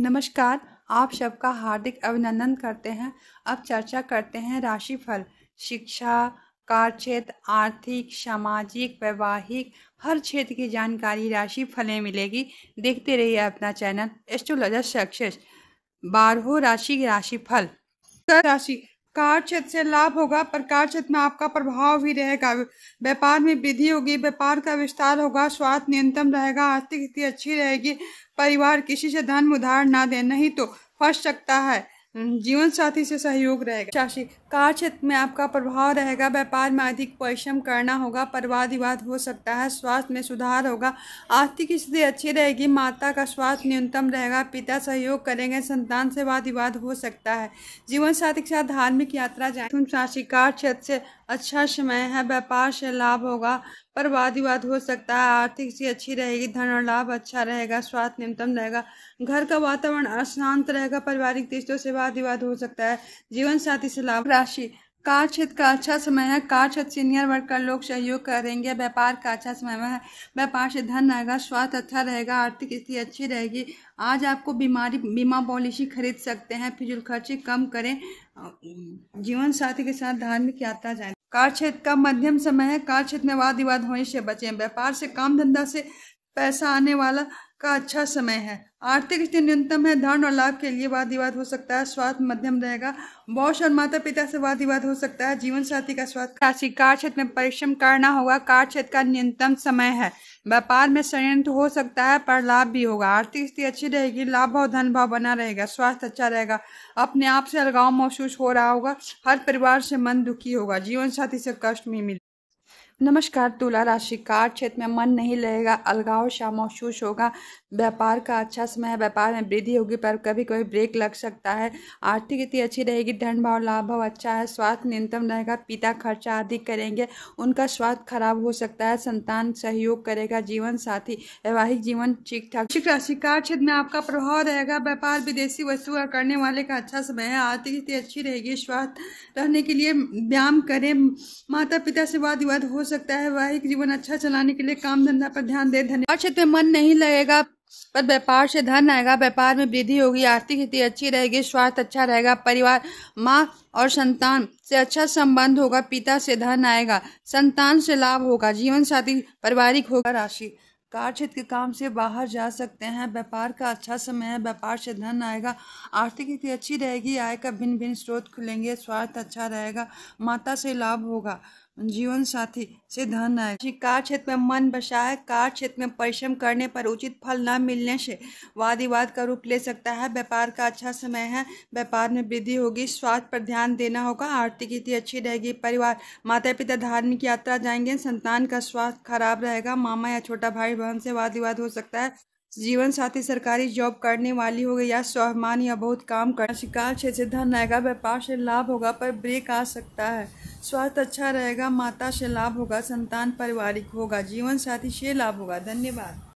नमस्कार आप सबका हार्दिक अभिनंदन करते हैं अब चर्चा करते हैं राशिफल शिक्षा कार्य क्षेत्र आर्थिक सामाजिक वैवाहिक हर क्षेत्र की जानकारी राशि फलें मिलेगी देखते रहिए अपना चैनल एस्ट्रोलॉजर सक्सेस बारहों राशि फल राशि कार क्षेत्र से लाभ होगा पर कार क्षेत्र में आपका प्रभाव भी रहेगा व्यापार में वृद्धि होगी व्यापार का विस्तार होगा स्वास्थ्य न्यूनतम रहेगा आर्थिक स्थिति अच्छी रहेगी परिवार किसी से धन उधार ना दे नहीं तो फंस सकता है हम्म, जीवन साथी से सहयोग रहेगा राशि कार्य क्षेत्र में आपका प्रभाव रहेगा व्यापार में अधिक परिश्रम करना होगा परवाद विवाद हो सकता है स्वास्थ्य में सुधार होगा आर्थिक स्थिति अच्छी रहेगी माता का स्वास्थ्य न्यूनतम रहेगा पिता सहयोग करेंगे संतान से वाद विवाद हो सकता है जीवन साथी के साथ धार्मिक यात्रा जाए राशि कार्य क्षेत्र से अच्छा समय है व्यापार से लाभ होगा पर वाद विवाद हो सकता है आर्थिक स्थिति अच्छी रहेगी धन और लाभ अच्छा रहेगा स्वास्थ्य न्यूनतम रहेगा घर का वातावरण अशांत रहेगा पारिवारिक रिश्तों से वाद विवाद हो सकता है जीवन साथी से लाभ राशि कार क्षेत्र का अच्छा समय है कार क्षेत्र सीनियर वर्ग का लोग सहयोग करेंगे व्यापार का अच्छा समय है व्यापार से धन आएगा स्वास्थ्य अच्छा रहेगा आर्थिक स्थिति अच्छी रहेगी आज आपको बीमारी बीमा पॉलिसी खरीद सकते हैं फिजूल खर्चे कम करें जीवन साथी के साथ धार्मिक यात्रा जाए कार्य क्षेत्र का मध्यम समय है कार्य क्षेत्र में वाद विवाद होने से बचें व्यापार से काम धंधा से पैसा आने वाला का अच्छा समय है आर्थिक स्थिति न्यूनतम है धन और लाभ के लिए वाद विवाद हो सकता है स्वास्थ्य मध्यम रहेगा बॉस और माता पिता से वाद विवाद हो सकता है जीवन साथी का स्वास्थ्य राशि कार क्षेत्र में परिश्रम करना होगा कार क्षेत्र का न्यूनतम समय है व्यापार में संयंत्र हो सकता है पर लाभ भी होगा आर्थिक स्थिति अच्छी रहेगी लाभ भाव धन भाव बना रहेगा स्वास्थ्य अच्छा रहेगा अपने आप से अलगाव महसूस हो रहा होगा हर परिवार से मन दुखी होगा जीवन साथी से कष्ट भी मिले नमस्कार तुला राशि कार्य क्षेत्र में मन नहीं लगेगा अलगाव शाम महसूस होगा व्यापार का अच्छा समय है व्यापार में वृद्धि होगी पर कभी कभी ब्रेक लग सकता है आर्थिक स्थिति अच्छी रहेगी धन भाव लाभ भाव अच्छा है स्वास्थ्य न्यूनतम रहेगा पिता खर्चा अधिक करेंगे उनका स्वास्थ्य खराब हो सकता है संतान सहयोग करेगा जीवन साथी वैवाहिक जीवन ठीक ठाक वृश्चिक राशि कार्य क्षेत्र में आपका प्रभाव रहेगा व्यापार विदेशी वस्तु करने वाले का अच्छा समय है आर्थिक स्थिति अच्छी रहेगी स्वास्थ्य रहने के लिए व्यायाम करें माता पिता से वाद विवाद हो सकता है वैवाहिक जीवन अच्छा चलाने के लिए काम धंधा पर ध्यान दे धन क्षेत्र में मन नहीं लगेगा पर व्यापार से धन आएगा व्यापार में वृद्धि होगी आर्थिक स्थिति अच्छी रहेगी स्वास्थ्य अच्छा रहेगा परिवार माँ और संतान से अच्छा संबंध होगा पिता से धन आएगा संतान से लाभ होगा जीवन साथी पारिवारिक होगा राशि कार्य क्षेत्र के काम से बाहर जा सकते हैं व्यापार का अच्छा समय है व्यापार से धन आएगा आर्थिक स्थिति अच्छी रहेगी आय का भिन्न भिन्न स्रोत खुलेंगे स्वास्थ्य अच्छा रहेगा माता से लाभ होगा जीवन साथी से धन है कार्य क्षेत्र में मन बसा है कार्य क्षेत्र में परिश्रम करने पर उचित फल न मिलने से वाद विवाद का रूप ले सकता है व्यापार का अच्छा समय है व्यापार में वृद्धि होगी स्वास्थ्य पर ध्यान देना होगा आर्थिक स्थिति अच्छी रहेगी परिवार माता पिता धार्मिक यात्रा जाएंगे संतान का स्वास्थ्य खराब रहेगा मामा या छोटा भाई बहन से वाद विवाद हो सकता है जीवन साथी सरकारी जॉब करने वाली होगी या स्वाभिमान या बहुत काम करना शिकार क्षेत्र से धन आएगा व्यापार से लाभ होगा पर ब्रेक आ सकता है स्वास्थ्य अच्छा रहेगा माता से लाभ होगा संतान पारिवारिक होगा जीवन साथी से लाभ होगा धन्यवाद